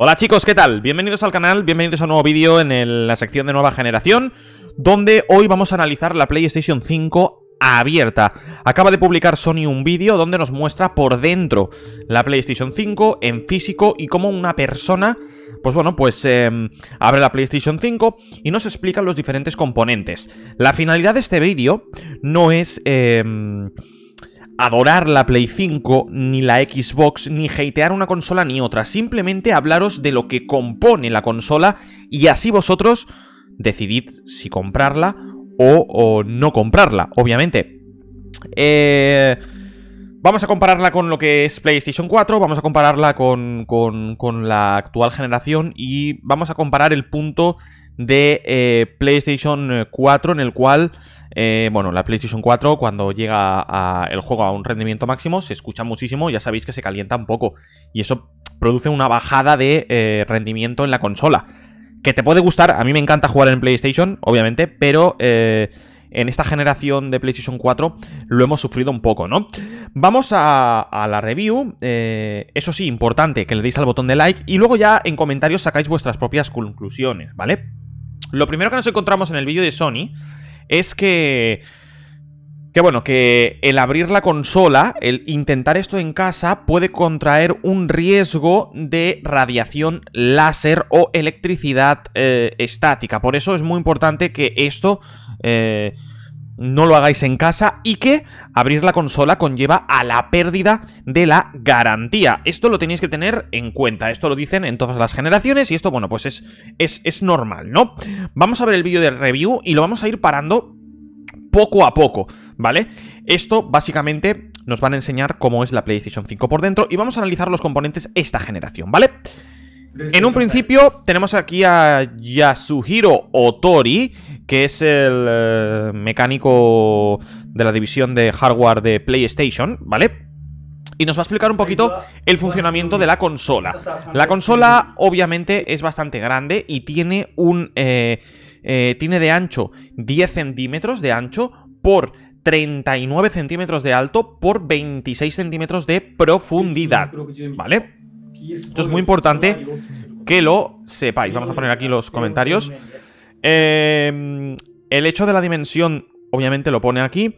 Hola chicos, ¿qué tal? Bienvenidos al canal, bienvenidos a un nuevo vídeo en la sección de nueva generación, donde hoy vamos a analizar la PlayStation 5 abierta. Acaba de publicar Sony un vídeo donde nos muestra por dentro la PlayStation 5 en físico y cómo una persona, pues bueno, pues em, abre la PlayStation 5 y nos explica los diferentes componentes. La finalidad de este vídeo no es... Em, adorar la Play 5, ni la Xbox, ni hatear una consola ni otra, simplemente hablaros de lo que compone la consola y así vosotros decidid si comprarla o, no comprarla, obviamente. Eh, vamos a compararla con lo que es PlayStation 4, vamos a compararla con la actual generación y vamos a comparar el punto de eh, PlayStation 4 eh, en el cual, eh, bueno, la PlayStation 4 cuando llega el juego a un rendimiento máximo se escucha muchísimo, ya sabéis que se calienta un poco y eso produce una bajada de rendimiento en la consola. Que te puede gustar, a mí me encanta jugar en PlayStation, obviamente, pero en esta generación de PlayStation 4 lo hemos sufrido un poco, ¿no? Vamos a, la review, eso sí, importante que le deis al botón de like y luego ya en comentarios sacáis vuestras propias conclusiones, ¿vale? Lo primero que nos encontramos en el vídeo de Sony es que... Que bueno, que el abrir la consola, el intentar esto en casa, puede contraer un riesgo de radiación láser o electricidad eh, estática. Por eso es muy importante que esto... Eh, no lo hagáis en casa y que abrir la consola conlleva a la pérdida de la garantía. Esto lo tenéis que tener en cuenta, esto lo dicen en todas las generaciones y esto, bueno, pues es, es, normal, ¿no? Vamos a ver el vídeo de review y lo vamos a ir parando poco a poco, ¿vale? Esto básicamente nos van a enseñar cómo es la PlayStation 5 por dentro y vamos a analizar los componentes esta generación, ¿vale? En un principio tenemos aquí a Yasuhiro Otori, que es el eh, mecánico de la división de hardware de PlayStation, ¿vale? y nos va a explicar un poquito el funcionamiento de la consola. La consola obviamente es bastante grande y tiene un... Eh, eh, tiene de ancho 10 centímetros de ancho por 39 centímetros de alto por 26 centímetros de profundidad, ¿vale? Esto es muy importante que lo sepáis. Vamos a poner aquí los comentarios. Em, el hecho de la dimensión, obviamente lo pone aquí.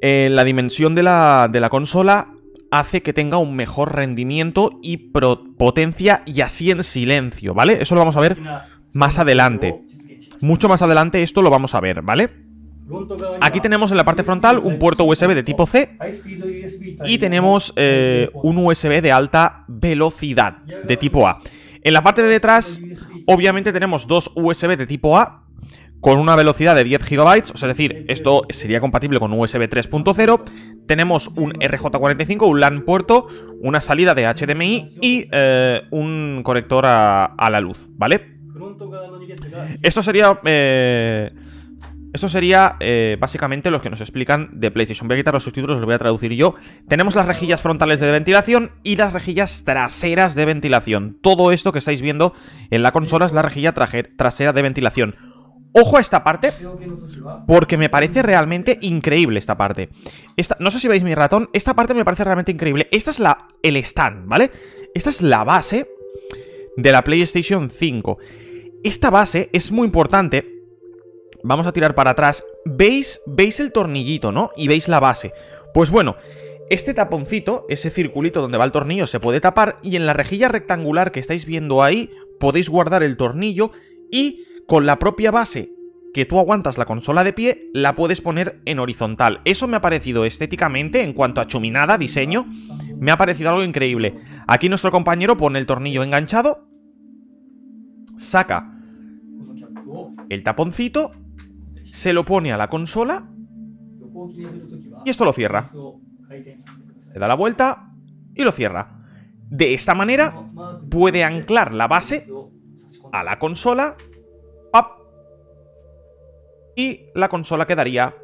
Eh, la dimensión de la, consola hace que tenga un mejor rendimiento y potencia y así en silencio, ¿vale? Eso lo vamos a ver más adelante. Mucho más adelante esto lo vamos a ver, ¿vale? Aquí tenemos en la parte frontal un puerto USB de tipo C y tenemos eh, un USB de alta velocidad de tipo A. En la parte de detrás obviamente tenemos dos USB de tipo A con una velocidad de 10 GB, es decir, esto sería compatible con USB 3.0. Tenemos un RJ45, un LAN puerto, una salida de HDMI y eh, un conector a, la luz, ¿vale? Esto sería... Eh, esto sería eh, básicamente los que nos explican de PlayStation. Voy a quitar los subtítulos, los voy a traducir yo. Tenemos las rejillas frontales de ventilación y las rejillas traseras de ventilación. Todo esto que estáis viendo en la consola es la rejilla trasera de ventilación. Ojo a esta parte, porque me parece realmente increíble esta parte. no sé si veis mi ratón, esta parte me parece realmente increíble. Esta es la, el stand, ¿vale? Esta es la base de la PlayStation 5. Esta base es muy importante Vamos a tirar para atrás. ¿Veis? ¿Veis el tornillito, no? Y veis la base. Pues bueno, este taponcito, ese circulito donde va el tornillo, se puede tapar y en la rejilla rectangular que estáis viendo ahí podéis guardar el tornillo y con la propia base que tú aguantas la consola de pie, la puedes poner en horizontal. Eso me ha parecido estéticamente, en cuanto a chuminada, diseño, me ha parecido algo increíble. Aquí nuestro compañero pone el tornillo enganchado, saca ¡Oh! el taponcito se lo pone a la consola y esto lo cierra. Le da la vuelta y lo cierra. De esta manera puede anclar la base a la consola y la consola quedaría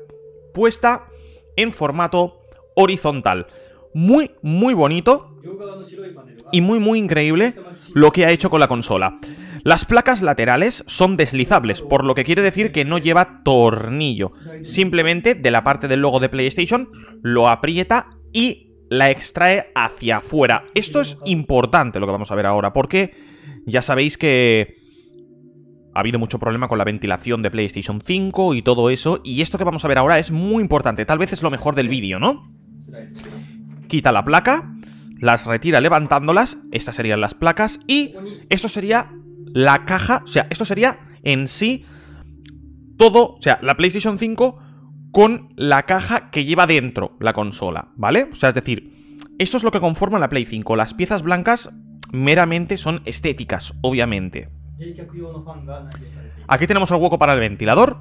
puesta en formato horizontal. Muy, muy bonito y muy, muy increíble lo que ha hecho con la consola. Las placas laterales son deslizables, por lo que quiere decir que no lleva tornillo. Simplemente de la parte del logo de PlayStation lo aprieta y la extrae hacia afuera. Esto es importante lo que vamos a ver ahora, porque ya sabéis que ha habido mucho problema con la ventilación de PlayStation 5 y todo eso, y esto que vamos a ver ahora es muy importante, tal vez es lo mejor del vídeo, ¿no? Quita la placa, las retira levantándolas, estas serían las placas, y esto sería la caja, o sea, esto sería en sí todo, o sea, la PlayStation 5 con la caja que lleva dentro la consola, ¿vale? O sea, es decir, esto es lo que conforma la Play 5. Las piezas blancas meramente son estéticas, obviamente. Aquí tenemos el hueco para el ventilador,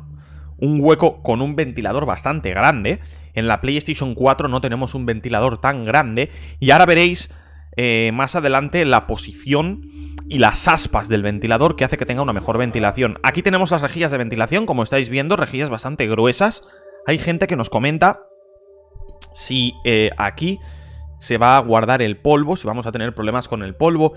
un hueco con un ventilador bastante grande. En la PlayStation 4 no tenemos un ventilador tan grande y ahora veréis eh, más adelante la posición y las aspas del ventilador que hace que tenga una mejor ventilación. Aquí tenemos las rejillas de ventilación, como estáis viendo, rejillas bastante gruesas. Hay gente que nos comenta si eh, aquí se va a guardar el polvo, si vamos a tener problemas con el polvo.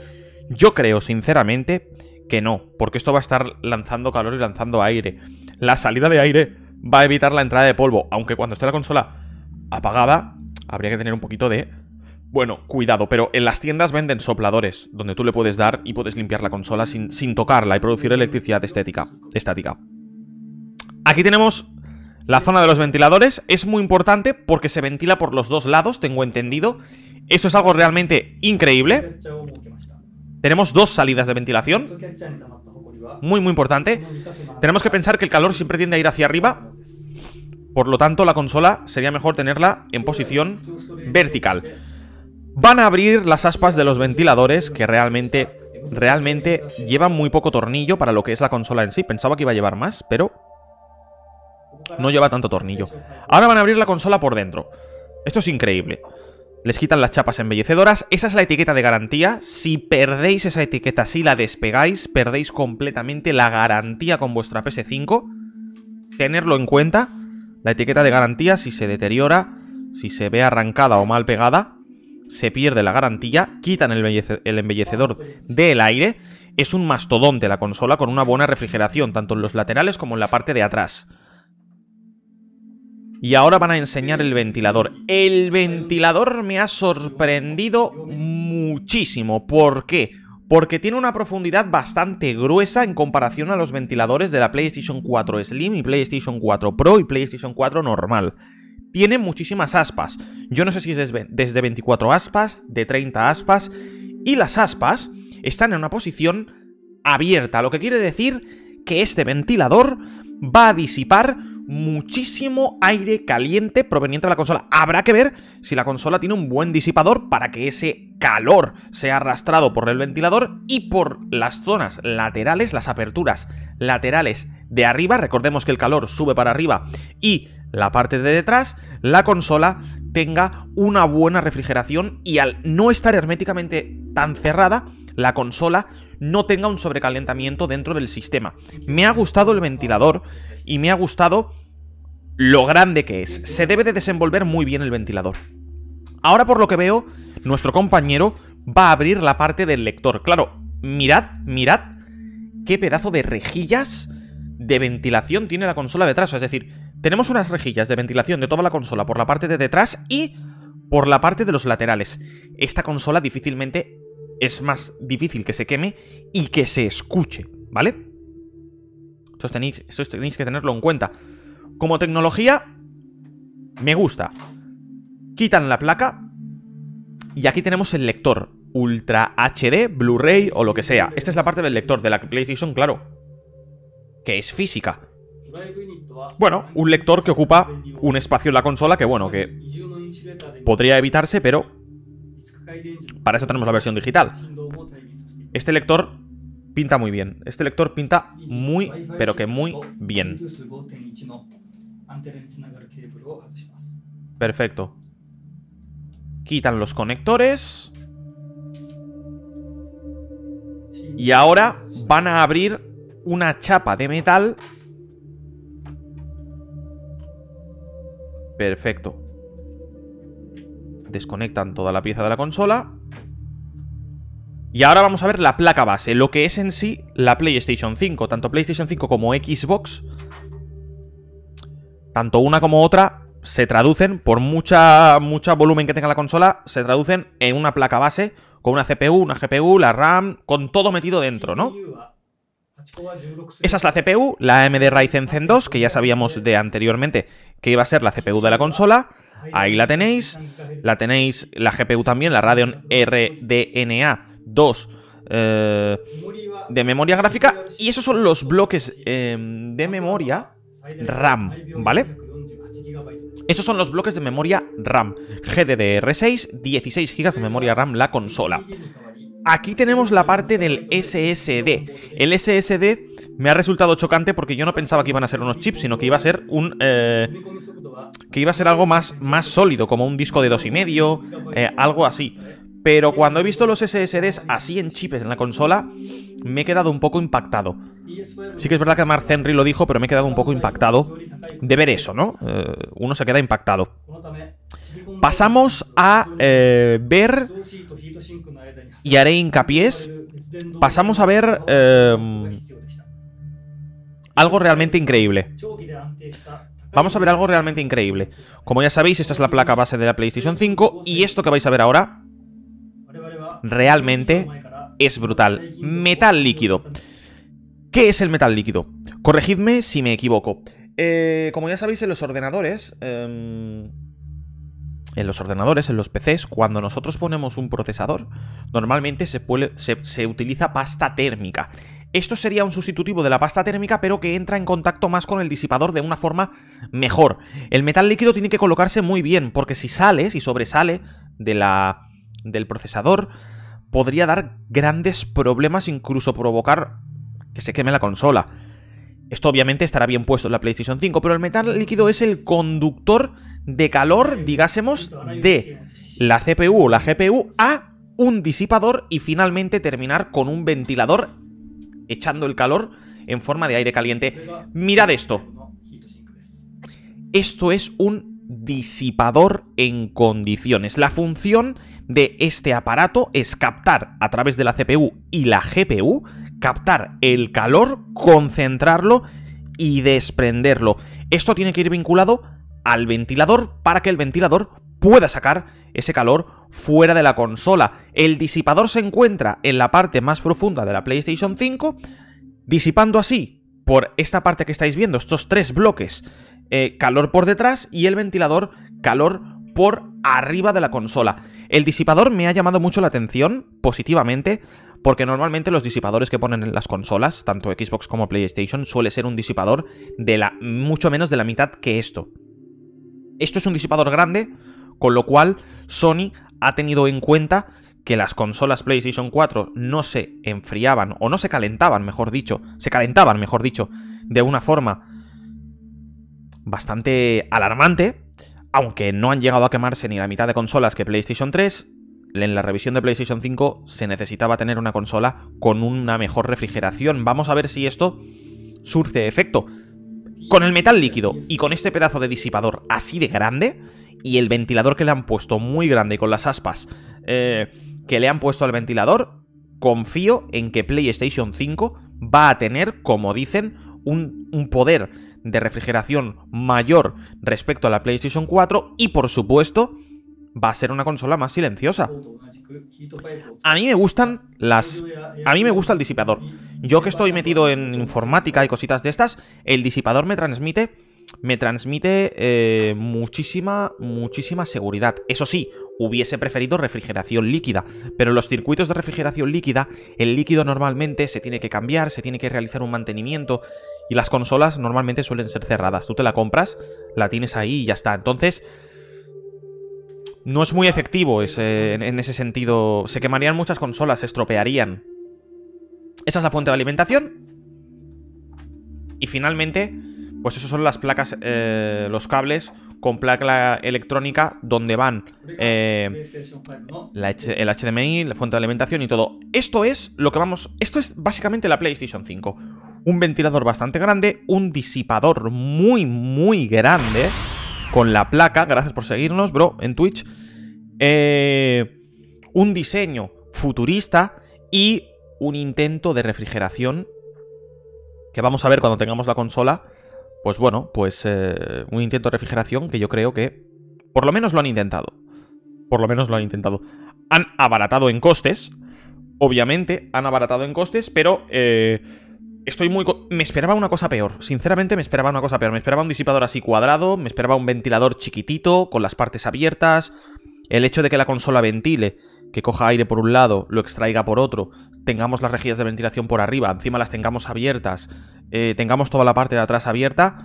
Yo creo, sinceramente, que no, porque esto va a estar lanzando calor y lanzando aire. La salida de aire va a evitar la entrada de polvo, aunque cuando esté la consola apagada, habría que tener un poquito de bueno, cuidado, pero en las tiendas venden sopladores, donde tú le puedes dar y puedes limpiar la consola sin, tocarla y producir electricidad estética, estática. Aquí tenemos la zona de los ventiladores. Es muy importante porque se ventila por los dos lados, tengo entendido. Esto es algo realmente increíble. Tenemos dos salidas de ventilación. Muy, muy importante. Tenemos que pensar que el calor siempre tiende a ir hacia arriba. Por lo tanto, la consola sería mejor tenerla en posición vertical. Van a abrir las aspas de los ventiladores que realmente realmente llevan muy poco tornillo para lo que es la consola en sí. Pensaba que iba a llevar más, pero no lleva tanto tornillo. Ahora van a abrir la consola por dentro. Esto es increíble. Les quitan las chapas embellecedoras. Esa es la etiqueta de garantía. Si perdéis esa etiqueta, si la despegáis, perdéis completamente la garantía con vuestra PS5. Tenerlo en cuenta. La etiqueta de garantía, si se deteriora, si se ve arrancada o mal pegada, se pierde la garantía, quitan el, embellecedor del aire. Es un mastodonte la consola con una buena refrigeración, tanto en los laterales como en la parte de atrás. Y ahora van a enseñar el ventilador. El ventilador me ha sorprendido muchísimo. ¿Por qué? Porque tiene una profundidad bastante gruesa en comparación a los ventiladores de la PlayStation 4 Slim y PlayStation 4 Pro y PlayStation 4 normal tiene muchísimas aspas. Yo no sé si es desde 24 aspas, de 30 aspas, y las aspas están en una posición abierta, lo que quiere decir que este ventilador va a disipar muchísimo aire caliente proveniente de la consola. Habrá que ver si la consola tiene un buen disipador para que ese calor sea arrastrado por el ventilador y por las zonas laterales, las aperturas laterales de arriba, recordemos que el calor sube para arriba, y la parte de detrás, la consola tenga una buena refrigeración y al no estar herméticamente tan cerrada, la consola no tenga un sobrecalentamiento dentro del sistema. Me ha gustado el ventilador y me ha gustado lo grande que es. Se debe de desenvolver muy bien el ventilador. Ahora por lo que veo, nuestro compañero va a abrir la parte del lector. Claro, mirad, mirad qué pedazo de rejillas de ventilación tiene la consola detrás. Es decir, tenemos unas rejillas de ventilación de toda la consola por la parte de detrás y por la parte de los laterales. Esta consola difícilmente es más difícil que se queme y que se escuche, ¿vale? Esto tenéis, tenéis que tenerlo en cuenta. Como tecnología, me gusta. Quitan la placa y aquí tenemos el lector. Ultra HD, Blu-ray o lo que sea. Esta es la parte del lector de la PlayStation, claro. Que es física. Bueno, un lector que ocupa un espacio en la consola que, bueno, que podría evitarse, pero para eso tenemos la versión digital. Este lector pinta muy bien. Este lector pinta muy, pero que muy bien. Perfecto. Quitan los conectores. Y ahora van a abrir una chapa de metal. Perfecto desconectan toda la pieza de la consola. Y ahora vamos a ver la placa base, lo que es en sí la PlayStation 5. Tanto PlayStation 5 como Xbox, tanto una como otra, se traducen, por mucha, volumen que tenga la consola, se traducen en una placa base con una CPU, una GPU, la RAM, con todo metido dentro, ¿no? Esa es la CPU, la AMD Ryzen Zen 2, que ya sabíamos de anteriormente que iba a ser la CPU de la consola. Ahí la tenéis. La tenéis la GPU también, la Radeon RDNA 2 eh, de memoria gráfica. Y esos son los bloques eh, de memoria RAM, ¿vale? Esos son los bloques de memoria RAM. GDDR6, 16 GB de memoria RAM la consola. Aquí tenemos la parte del SSD. El SSD me ha resultado chocante porque yo no pensaba que iban a ser unos chips, sino que iba a ser un... Eh, que iba a ser algo más, más sólido, como un disco de 2,5, eh, algo así. Pero cuando he visto los SSDs así en chips en la consola, me he quedado un poco impactado. Sí que es verdad que Mark Henry lo dijo, pero me he quedado un poco impactado de ver eso, ¿no? Eh, uno se queda impactado. Pasamos a ver y haré hincapiés, pasamos a ver em, algo realmente increíble. Vamos a ver algo realmente increíble. Como ya sabéis, esta es la placa base de la PlayStation 5 y esto que vais a ver ahora realmente es brutal. Metal líquido. ¿Qué es el metal líquido? Corregidme si me equivoco. Eh, como ya sabéis, en los ordenadores... Em, en los ordenadores, en los PCs, cuando nosotros ponemos un procesador, normalmente se, se, utiliza pasta térmica. Esto sería un sustitutivo de la pasta térmica, pero que entra en contacto más con el disipador de una forma mejor. El metal líquido tiene que colocarse muy bien, porque si sale, si sobresale de la, del procesador, podría dar grandes problemas, incluso provocar que se queme la consola. Esto obviamente estará bien puesto en la PlayStation 5, pero el metal líquido es el conductor de calor, digásemos, de la CPU o la GPU a un disipador y finalmente terminar con un ventilador echando el calor en forma de aire caliente. Mirad esto. Esto es un disipador en condiciones. La función de este aparato es captar a través de la CPU y la GPU captar el calor, concentrarlo y desprenderlo. Esto tiene que ir vinculado al ventilador para que el ventilador pueda sacar ese calor fuera de la consola. El disipador se encuentra en la parte más profunda de la PlayStation 5, disipando así por esta parte que estáis viendo, estos tres bloques, eh, calor por detrás y el ventilador calor por arriba de la consola. El disipador me ha llamado mucho la atención positivamente porque normalmente los disipadores que ponen en las consolas, tanto Xbox como PlayStation, suele ser un disipador de la mucho menos de la mitad que esto. Esto es un disipador grande, con lo cual Sony ha tenido en cuenta que las consolas PlayStation 4 no se enfriaban o no se calentaban, mejor dicho, se calentaban, mejor dicho, de una forma bastante alarmante, aunque no han llegado a quemarse ni la mitad de consolas que PlayStation 3, en la revisión de PlayStation 5 se necesitaba tener una consola con una mejor refrigeración. Vamos a ver si esto surge efecto. Con el metal líquido y con este pedazo de disipador así de grande y el ventilador que le han puesto muy grande con las aspas eh, que le han puesto al ventilador, confío en que PlayStation 5 va a tener, como dicen, un, poder de refrigeración mayor respecto a la PlayStation 4 y por supuesto va a ser una consola más silenciosa. A mí me gustan las... A mí me gusta el disipador. Yo que estoy metido en informática y cositas de estas, el disipador me transmite... Me transmite eh, muchísima, muchísima seguridad. Eso sí, hubiese preferido refrigeración líquida, pero los circuitos de refrigeración líquida, el líquido normalmente se tiene que cambiar, se tiene que realizar un mantenimiento y las consolas normalmente suelen ser cerradas. Tú te la compras, la tienes ahí y ya está. Entonces, no es muy efectivo en, ese sentido. Se quemarían muchas consolas, se estropearían. Esa es la fuente de alimentación. Y finalmente, pues esos son las placas, eh, los cables con placa electrónica donde van eh, el HDMI, la fuente de alimentación y todo. Esto es lo que vamos... Esto es básicamente la PlayStation 5. Un ventilador bastante grande, un disipador muy, muy grande con la placa, gracias por seguirnos, bro, en Twitch, eh, un diseño futurista y un intento de refrigeración que vamos a ver cuando tengamos la consola. Pues bueno, pues eh, un intento de refrigeración que yo creo que por lo menos lo han intentado. Por lo menos lo han intentado. Han abaratado en costes, obviamente, han abaratado en costes, pero... Eh, estoy muy... Me esperaba una cosa peor, sinceramente me esperaba una cosa peor. Me esperaba un disipador así cuadrado, me esperaba un ventilador chiquitito, con las partes abiertas. El hecho de que la consola ventile, que coja aire por un lado, lo extraiga por otro, tengamos las rejillas de ventilación por arriba, encima las tengamos abiertas, eh, tengamos toda la parte de atrás abierta,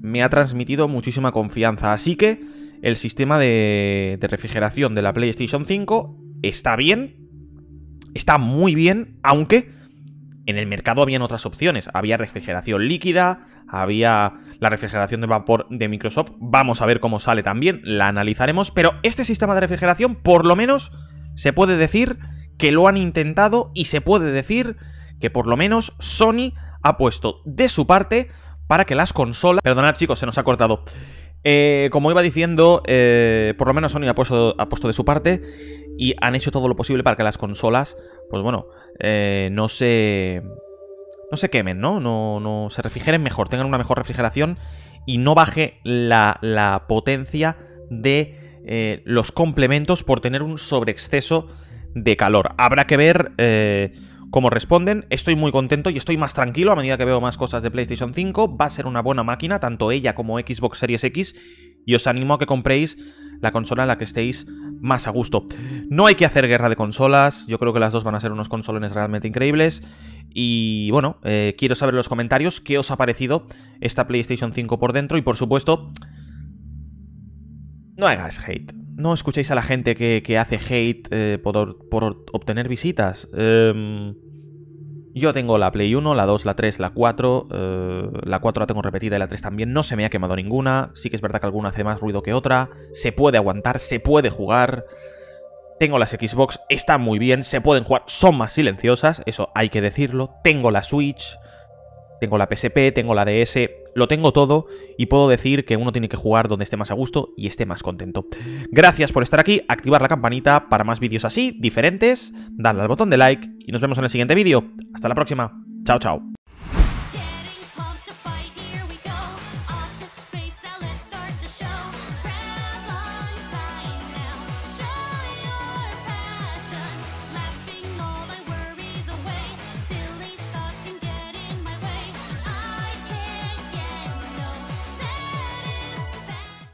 me ha transmitido muchísima confianza. Así que el sistema de, de refrigeración de la PlayStation 5 está bien, está muy bien, aunque en el mercado habían otras opciones. Había refrigeración líquida, había la refrigeración de vapor de Microsoft. Vamos a ver cómo sale también, la analizaremos. Pero este sistema de refrigeración, por lo menos, se puede decir que lo han intentado y se puede decir que por lo menos Sony ha puesto de su parte para que las consolas... Perdonad chicos, se nos ha cortado. Eh, como iba diciendo, eh, por lo menos Sony puesto, ha puesto de su parte y han hecho todo lo posible para que las consolas, pues bueno, eh, no se... No se quemen, ¿no? ¿no? No se refrigeren mejor, tengan una mejor refrigeración y no baje la, potencia de eh, los complementos por tener un sobreexceso de calor. Habrá que ver eh, cómo responden. Estoy muy contento y estoy más tranquilo a medida que veo más cosas de PlayStation 5. Va a ser una buena máquina, tanto ella como Xbox Series X. Y os animo a que compréis la consola en la que estéis más a gusto. No hay que hacer guerra de consolas, yo creo que las dos van a ser unos consolones realmente increíbles. Y bueno, eh, quiero saber en los comentarios qué os ha parecido esta PlayStation 5 por dentro y por supuesto, no hagáis hate. No escuchéis a la gente que, hace hate eh, por, obtener visitas. Em, yo tengo la Play 1, la 2, la 3, la 4. Eh, la 4 la tengo repetida y la 3 también. No se me ha quemado ninguna. Sí que es verdad que alguna hace más ruido que otra. Se puede aguantar, se puede jugar. Tengo las Xbox, está muy bien, se pueden jugar, son más silenciosas, eso hay que decirlo. Tengo la Switch, tengo la PSP, tengo la DS, lo tengo todo y puedo decir que uno tiene que jugar donde esté más a gusto y esté más contento. Gracias por estar aquí, activar la campanita para más vídeos así, diferentes, darle al botón de like y nos vemos en el siguiente vídeo. Hasta la próxima. Chao, chao.